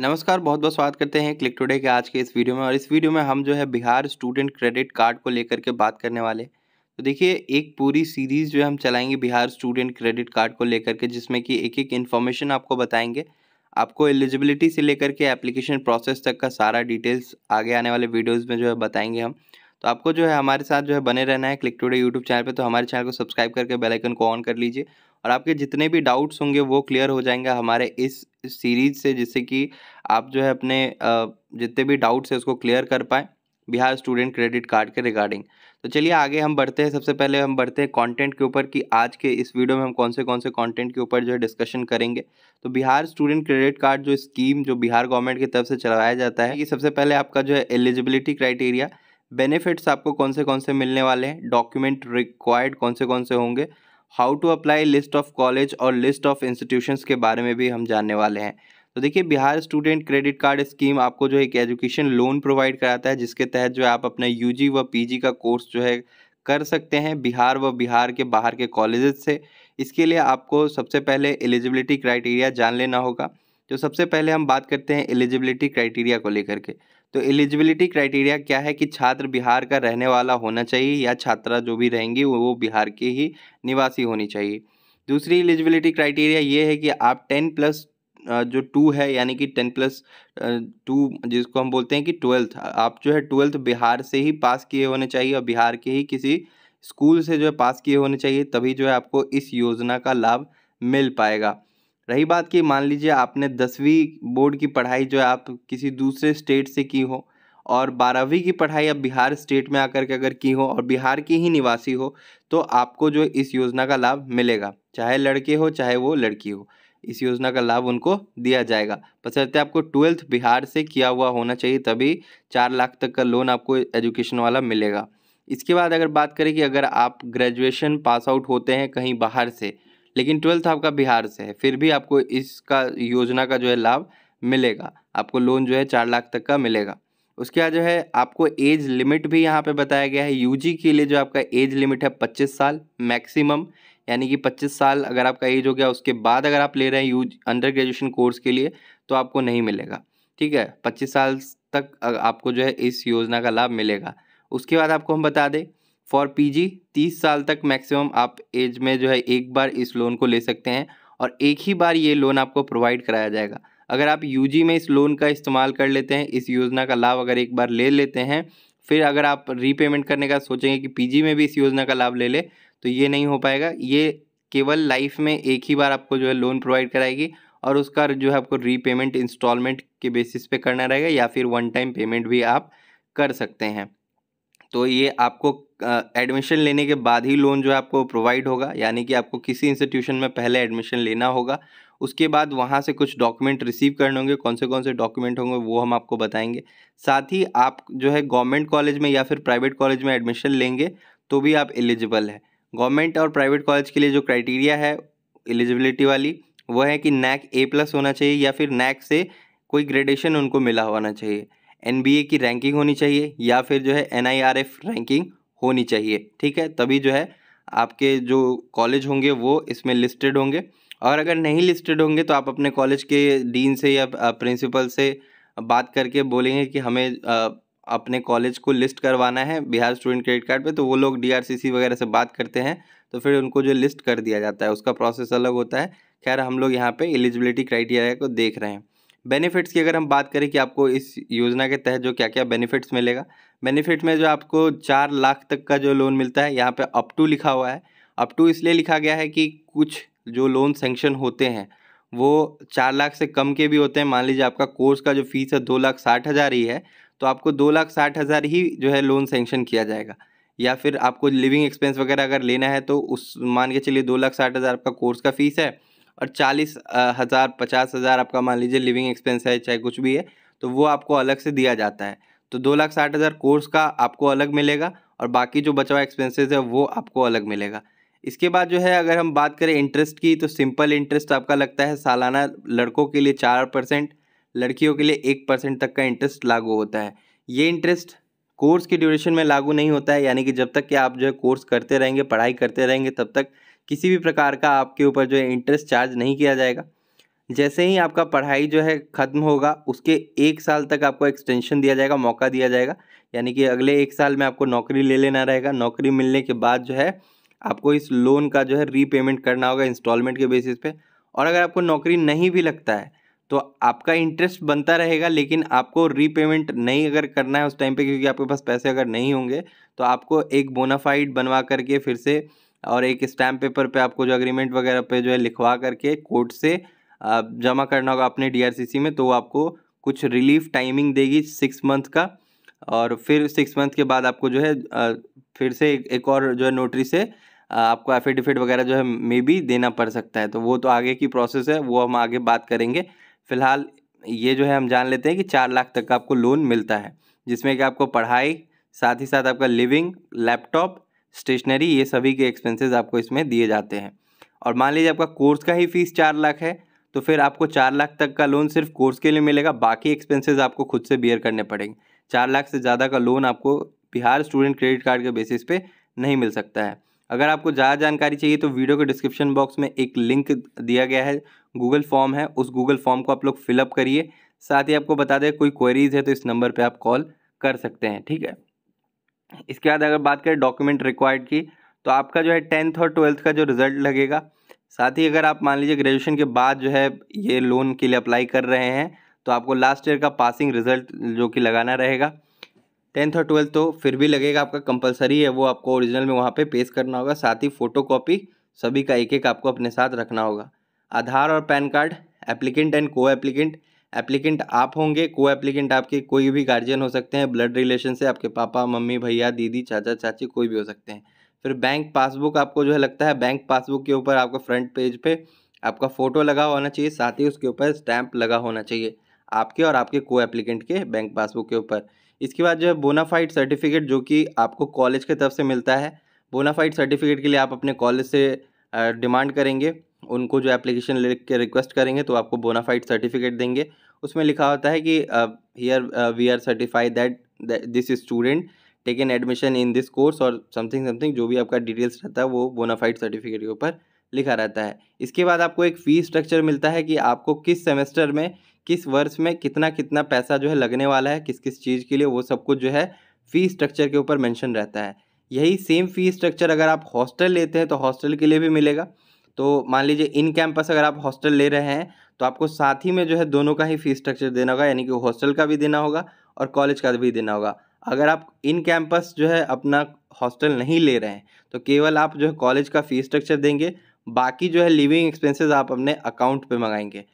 नमस्कार बहुत बहुत स्वागत करते हैं क्लिक टुडे के आज के इस वीडियो में और इस वीडियो में हम जो है बिहार स्टूडेंट क्रेडिट कार्ड को लेकर के बात करने वाले तो देखिए एक पूरी सीरीज़ जो हम चलाएंगे बिहार स्टूडेंट क्रेडिट कार्ड को लेकर के जिसमें कि एक एक इन्फॉर्मेशन आपको बताएंगे आपको एलिजिबिलिटी से लेकर के एप्लीकेशन प्रोसेस तक का सारा डिटेल्स आगे आने वाले वीडियोज़ में जो है बताएंगे हम तो आपको जो है हमारे साथ जो है बने रहना है क्लिक टुडे यूट्यूब चैनल पर तो हमारे चैनल को सब्सक्राइब करके बेलाइकन को ऑन कर लीजिए और आपके जितने भी डाउट्स होंगे वो क्लियर हो जाएंगे हमारे इस सीरीज़ से जिससे कि आप जो है अपने जितने भी डाउट्स है उसको क्लियर कर पाएँ बिहार स्टूडेंट क्रेडिट कार्ड के रिगार्डिंग तो चलिए आगे हम बढ़ते हैं सबसे पहले हम बढ़ते हैं कंटेंट के ऊपर कि आज के इस वीडियो में हम कौन से कौन से कंटेंट के ऊपर जो है डिस्कशन करेंगे तो बिहार स्टूडेंट क्रेडिट कार्ड जो स्कीम जो बिहार गवर्नमेंट की तरफ से चलाया जाता है कि सबसे पहले आपका जो है एलिजिबिलिटी क्राइटेरिया बेनिफिट्स आपको कौन से कौन से मिलने वाले हैं डॉक्यूमेंट रिक्वायर्ड कौन से कौन से होंगे how to apply list of college और लिस्ट ऑफ इंस्टीट्यूशंस के बारे में भी हम जानने वाले हैं तो देखिए Bihar student credit card scheme आपको जो एक एजुकेशन लोन प्रोवाइड कराता है जिसके तहत जो है आप अपना यू व पी का कोर्स जो है कर सकते हैं बिहार व बिहार के बाहर के कॉलेजेस से इसके लिए आपको सबसे पहले एलिजिबिलिटी क्राइटेरिया जान लेना होगा तो सबसे पहले हम बात करते हैं एलिजिबिलिटी क्राइटेरिया को लेकर के तो एलिजिबिलिटी क्राइटेरिया क्या है कि छात्र बिहार का रहने वाला होना चाहिए या छात्रा जो भी रहेंगी वो बिहार के ही निवासी होनी चाहिए दूसरी एलिजिबिलिटी क्राइटेरिया ये है कि आप टेन प्लस जो टू है यानी कि टेन प्लस टू जिसको हम बोलते हैं कि ट्वेल्थ आप जो है ट्वेल्थ बिहार से ही पास किए होने चाहिए और बिहार के ही किसी स्कूल से जो है पास किए होने चाहिए तभी जो है आपको इस योजना का लाभ मिल पाएगा रही बात की मान लीजिए आपने दसवीं बोर्ड की पढ़ाई जो है आप किसी दूसरे स्टेट से की हो और बारहवीं की पढ़ाई आप बिहार स्टेट में आकर के अगर की हो और बिहार की ही निवासी हो तो आपको जो इस योजना का लाभ मिलेगा चाहे लड़के हो चाहे वो लड़की हो इस योजना का लाभ उनको दिया जाएगा बसरते आपको ट्वेल्थ बिहार से किया हुआ होना चाहिए तभी चार लाख तक का लोन आपको एजुकेशन वाला मिलेगा इसके बाद अगर बात करें कि अगर आप ग्रेजुएशन पास आउट होते हैं कहीं बाहर से लेकिन ट्वेल्थ आपका बिहार से है फिर भी आपको इसका योजना का जो है लाभ मिलेगा आपको लोन जो है चार लाख तक का मिलेगा उसके बाद जो है आपको एज लिमिट भी यहाँ पे बताया गया है यूजी के लिए जो आपका एज लिमिट है पच्चीस साल मैक्सिमम यानी कि पच्चीस साल अगर आपका एज हो गया उसके बाद अगर आप ले रहे हैं यू अंडर ग्रेजुएशन कोर्स के लिए तो आपको नहीं मिलेगा ठीक है पच्चीस साल तक आपको जो है इस योजना का लाभ मिलेगा उसके बाद आपको हम बता दें फॉर पीजी तीस साल तक मैक्सिमम आप एज में जो है एक बार इस लोन को ले सकते हैं और एक ही बार ये लोन आपको प्रोवाइड कराया जाएगा अगर आप यूजी में इस लोन का इस्तेमाल कर लेते हैं इस योजना का लाभ अगर एक बार ले लेते हैं फिर अगर आप रीपेमेंट करने का सोचेंगे कि पीजी में भी इस योजना का लाभ ले ले तो ये नहीं हो पाएगा ये केवल लाइफ में एक ही बार आपको जो है लोन प्रोवाइड कराएगी और उसका जो है आपको रीपेमेंट इंस्टॉलमेंट के बेसिस पे करना रहेगा या फिर वन टाइम पेमेंट भी आप कर सकते हैं तो ये आपको एडमिशन लेने के बाद ही लोन जो है आपको प्रोवाइड होगा यानी कि आपको किसी इंस्टीट्यूशन में पहले एडमिशन लेना होगा उसके बाद वहाँ से कुछ डॉक्यूमेंट रिसीव करने होंगे कौन से कौन से डॉक्यूमेंट होंगे वो हम आपको बताएंगे साथ ही आप जो है गवर्नमेंट कॉलेज में या फिर प्राइवेट कॉलेज में एडमिशन लेंगे तो भी आप एलिजिबल है गवर्नमेंट और प्राइवेट कॉलेज के लिए जो क्राइटेरिया है एलिजिबिलिटी वाली वो है कि नैक ए प्लस होना चाहिए या फिर नैक से कोई ग्रेडेशन उनको मिला होना चाहिए एन की रैंकिंग होनी चाहिए या फिर जो है एन रैंकिंग होनी चाहिए ठीक है तभी जो है आपके जो कॉलेज होंगे वो इसमें लिस्टेड होंगे और अगर नहीं लिस्टेड होंगे तो आप अपने कॉलेज के डीन से या प्रिंसिपल से बात करके बोलेंगे कि हमें अपने कॉलेज को लिस्ट करवाना है बिहार स्टूडेंट क्रेडिट कार्ड पे तो वो लोग डीआरसीसी वगैरह से बात करते हैं तो फिर उनको जो लिस्ट कर दिया जाता है उसका प्रोसेस अलग होता है खैर हम लोग यहाँ पे एलिजिबिलिटी क्राइटेरिया को देख रहे हैं बेनिफिट्स की अगर हम बात करें कि आपको इस योजना के तहत जो क्या क्या बेनिफिट्स मिलेगा बेनिफिट में जो आपको चार लाख तक का जो लोन मिलता है यहाँ पे अप टू लिखा हुआ है अप टू इसलिए लिखा गया है कि कुछ जो लोन सेंक्शन होते हैं वो चार लाख से कम के भी होते हैं मान लीजिए आपका कोर्स का जो फीस है दो लाख साठ हज़ार ही है तो आपको दो लाख साठ हज़ार ही जो है लोन सेंक्शन किया जाएगा या फिर आपको लिविंग एक्सपेंस वगैरह अगर लेना है तो उस मान के चलिए दो लाख साठ हज़ार आपका कोर्स का फीस है और चालीस हज़ार पचास हज़ार आपका मान लीजिए लिविंग एक्सपेंस है चाहे कुछ भी है तो वो आपको अलग से दिया जाता है तो दो लाख साठ हज़ार कोर्स का आपको अलग मिलेगा और बाकी जो बचा हुआ एक्सपेंसेस है वो आपको अलग मिलेगा इसके बाद जो है अगर हम बात करें इंटरेस्ट की तो सिंपल इंटरेस्ट आपका लगता है सालाना लड़कों के लिए चार परसेंट लड़कियों के लिए एक परसेंट तक का इंटरेस्ट लागू होता है ये इंटरेस्ट कोर्स की ड्यूरेशन में लागू नहीं होता है यानी कि जब तक कि आप जो है कोर्स करते रहेंगे पढ़ाई करते रहेंगे तब तक किसी भी प्रकार का आपके ऊपर जो है इंटरेस्ट चार्ज नहीं किया जाएगा जैसे ही आपका पढ़ाई जो है ख़त्म होगा उसके एक साल तक आपको एक्सटेंशन दिया जाएगा मौका दिया जाएगा यानी कि अगले एक साल में आपको नौकरी ले लेना रहेगा नौकरी मिलने के बाद जो है आपको इस लोन का जो है रीपेमेंट करना होगा इंस्टॉलमेंट के बेसिस पे और अगर आपको नौकरी नहीं भी लगता है तो आपका इंटरेस्ट बनता रहेगा लेकिन आपको रीपेमेंट नहीं अगर करना है उस टाइम पे क्योंकि आपके पास पैसे अगर नहीं होंगे तो आपको एक बोनाफाइड बनवा करके फिर से और एक स्टैम्प पेपर पे आपको जो एग्रीमेंट वगैरह पे जो है लिखवा करके कोर्ट से जमा करना होगा अपने डीआरसीसी में तो वो आपको कुछ रिलीफ टाइमिंग देगी सिक्स मंथ का और फिर सिक्स मंथ के बाद आपको जो है फिर से एक और जो है नोटरी से आपको एफिडेविट वगैरह जो है मे भी देना पड़ सकता है तो वो तो आगे की प्रोसेस है वो हम आगे बात करेंगे फिलहाल ये जो है हम जान लेते हैं कि चार लाख तक का आपको लोन मिलता है जिसमें कि आपको पढ़ाई साथ ही साथ आपका लिविंग लैपटॉप स्टेशनरी ये सभी के एक्सपेंसेस आपको इसमें दिए जाते हैं और मान लीजिए आपका कोर्स का ही फीस चार लाख है तो फिर आपको चार लाख तक का लोन सिर्फ कोर्स के लिए मिलेगा बाकी एक्सपेंसेस आपको खुद से बियर करने पड़ेंगे चार लाख से ज़्यादा का लोन आपको बिहार स्टूडेंट क्रेडिट कार्ड के बेसिस पे नहीं मिल सकता है अगर आपको ज़्यादा जानकारी चाहिए तो वीडियो के डिस्क्रिप्शन बॉक्स में एक लिंक दिया गया है गूगल फॉर्म है उस गूगल फॉर्म को आप लोग फिलअप करिए साथ ही आपको बता दें कोई क्वेरीज है तो इस नंबर पर आप कॉल कर सकते हैं ठीक है इसके बाद अगर बात करें डॉक्यूमेंट रिक्वायर्ड की तो आपका जो है टेंथ और ट्वेल्थ का जो रिज़ल्ट लगेगा साथ ही अगर आप मान लीजिए ग्रेजुएशन के बाद जो है ये लोन के लिए अप्लाई कर रहे हैं तो आपको लास्ट ईयर का पासिंग रिजल्ट जो कि लगाना रहेगा टेंथ और ट्वेल्थ तो फिर भी लगेगा आपका कंपलसरी है वो आपको ओरिजिनल में वहाँ पे पेश करना होगा साथ ही फ़ोटो कॉपी सभी का एक एक आपको अपने साथ रखना होगा आधार और पैन कार्ड एप्लीकेंट एंड को एप्लीकेंट एप्लीकेंट आप होंगे को एप्लीकेंट आपके कोई भी गार्जियन हो सकते हैं ब्लड रिलेशन से आपके पापा मम्मी भैया दीदी चाचा चाची कोई भी हो सकते हैं फिर बैंक पासबुक आपको जो है लगता है बैंक पासबुक के ऊपर आपका फ्रंट पेज पे आपका फ़ोटो लगा होना चाहिए साथ ही उसके ऊपर स्टैंप लगा होना चाहिए आपके और आपके को एप्लीकेंट के बैंक पासबुक के ऊपर इसके बाद जो है बोनाफाइड सर्टिफिकेट जो कि आपको कॉलेज की तरफ से मिलता है बोनाफाइड सर्टिफिकेट के लिए आप अपने कॉलेज से डिमांड करेंगे उनको जो एप्लीकेशन लिख के रिक्वेस्ट करेंगे तो आपको बोनाफाइड सर्टिफिकेट देंगे उसमें लिखा होता है कि here we are certified that this student taken admission in this course और समथिंग समथिंग जो भी आपका डिटेल्स रहता है वो बोनाफाइड सर्टिफिकेट के ऊपर लिखा रहता है इसके बाद आपको एक फ़ी स्ट्रक्चर मिलता है कि आपको किस सेमेस्टर में किस वर्ष में कितना कितना पैसा जो है लगने वाला है किस किस चीज़ के लिए वो सब कुछ जो है फ़ी स्ट्रक्चर के ऊपर मेंशन रहता है यही सेम फ़ी स्ट्रक्चर अगर आप हॉस्टल लेते हैं तो हॉस्टल के लिए भी मिलेगा तो मान लीजिए इन कैंपस अगर आप हॉस्टल ले रहे हैं तो आपको साथ ही में जो है दोनों का ही फीस स्ट्रक्चर देना होगा यानी कि हॉस्टल का भी देना होगा और कॉलेज का भी देना होगा अगर आप इन कैंपस जो है अपना हॉस्टल नहीं ले रहे हैं तो केवल आप जो है कॉलेज का फीस स्ट्रक्चर देंगे बाकी जो है लिविंग एक्सपेंसेस आप अपने अकाउंट पे मंगाएंगे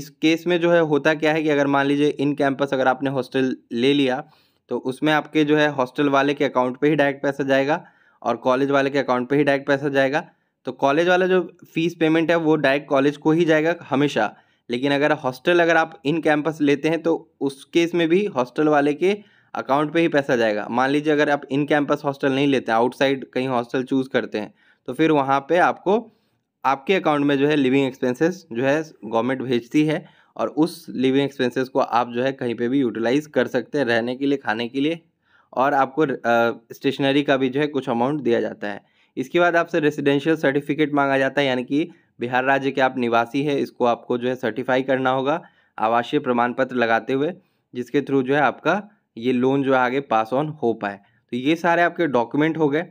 इस केस में जो है होता क्या है कि अगर मान लीजिए इन कैंपस अगर आपने हॉस्टल ले लिया तो उसमें आपके जो है हॉस्टल वाले के अकाउंट पर ही डायरेक्ट पैसा जाएगा और कॉलेज वाले के अकाउंट पर ही डायरेक्ट पैसा जाएगा तो कॉलेज वाला जो फीस पेमेंट है वो डायरेक्ट कॉलेज को ही जाएगा हमेशा लेकिन अगर हॉस्टल अगर आप इन कैंपस लेते हैं तो उस केस में भी हॉस्टल वाले के अकाउंट पे ही पैसा जाएगा मान लीजिए अगर आप इन कैंपस हॉस्टल नहीं लेते आउटसाइड कहीं हॉस्टल चूज़ करते हैं तो फिर वहाँ पे आपको आपके अकाउंट में जो है लिविंग एक्सपेंसेस जो है गवर्नमेंट भेजती है और उस लिविंग एक्सपेंसेस को आप जो है कहीं पे भी यूटिलाइज़ कर सकते हैं रहने के लिए खाने के लिए और आपको स्टेशनरी का भी जो है कुछ अमाउंट दिया जाता है इसके बाद आपसे रेसिडेंशियल सर्टिफिकेट मांगा जाता है यानी कि बिहार राज्य के आप निवासी हैं इसको आपको जो है सर्टिफाई करना होगा आवासीय प्रमाण पत्र लगाते हुए जिसके थ्रू जो है आपका ये लोन जो है आगे पास ऑन हो पाए तो ये सारे आपके डॉक्यूमेंट हो गए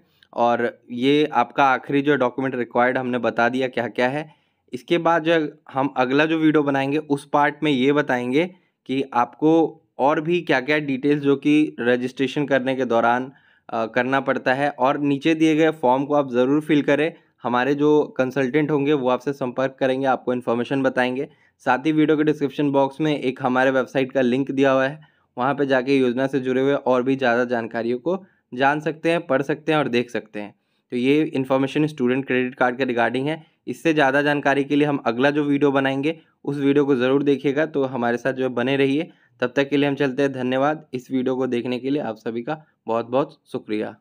और ये आपका आखिरी जो डॉक्यूमेंट रिक्वायर्ड हमने बता दिया क्या क्या है इसके बाद जो हम अगला जो वीडियो बनाएंगे उस पार्ट में ये बताएंगे कि आपको और भी क्या क्या डिटेल्स जो कि रजिस्ट्रेशन करने के दौरान करना पड़ता है और नीचे दिए गए फॉर्म को आप ज़रूर फिल करें हमारे जो कंसल्टेंट होंगे वो आपसे संपर्क करेंगे आपको इन्फॉर्मेशन बताएंगे साथ ही वीडियो के डिस्क्रिप्शन बॉक्स में एक हमारे वेबसाइट का लिंक दिया हुआ है वहाँ पर जाके योजना से जुड़े हुए और भी ज़्यादा जानकारियों को जान सकते हैं पढ़ सकते हैं और देख सकते हैं तो ये इन्फॉर्मेशन स्टूडेंट क्रेडिट कार्ड के रिगार्डिंग है इससे ज़्यादा जानकारी के लिए हम अगला जो वीडियो बनाएंगे उस वीडियो को ज़रूर देखिएगा तो हमारे साथ जो बने रहिए तब तक के लिए हम चलते हैं धन्यवाद इस वीडियो को देखने के लिए आप सभी का बहुत बहुत शुक्रिया